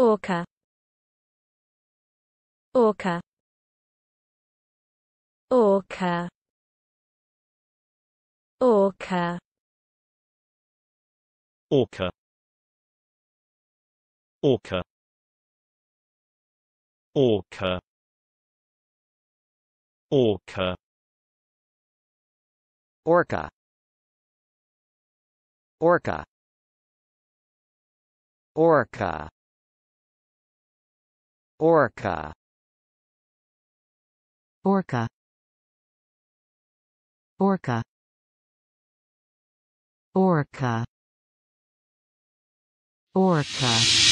Orca Orca Orca Orca Orca Orca Orca Orca Orca Orca Orca Orca Orca Orca Orca Orca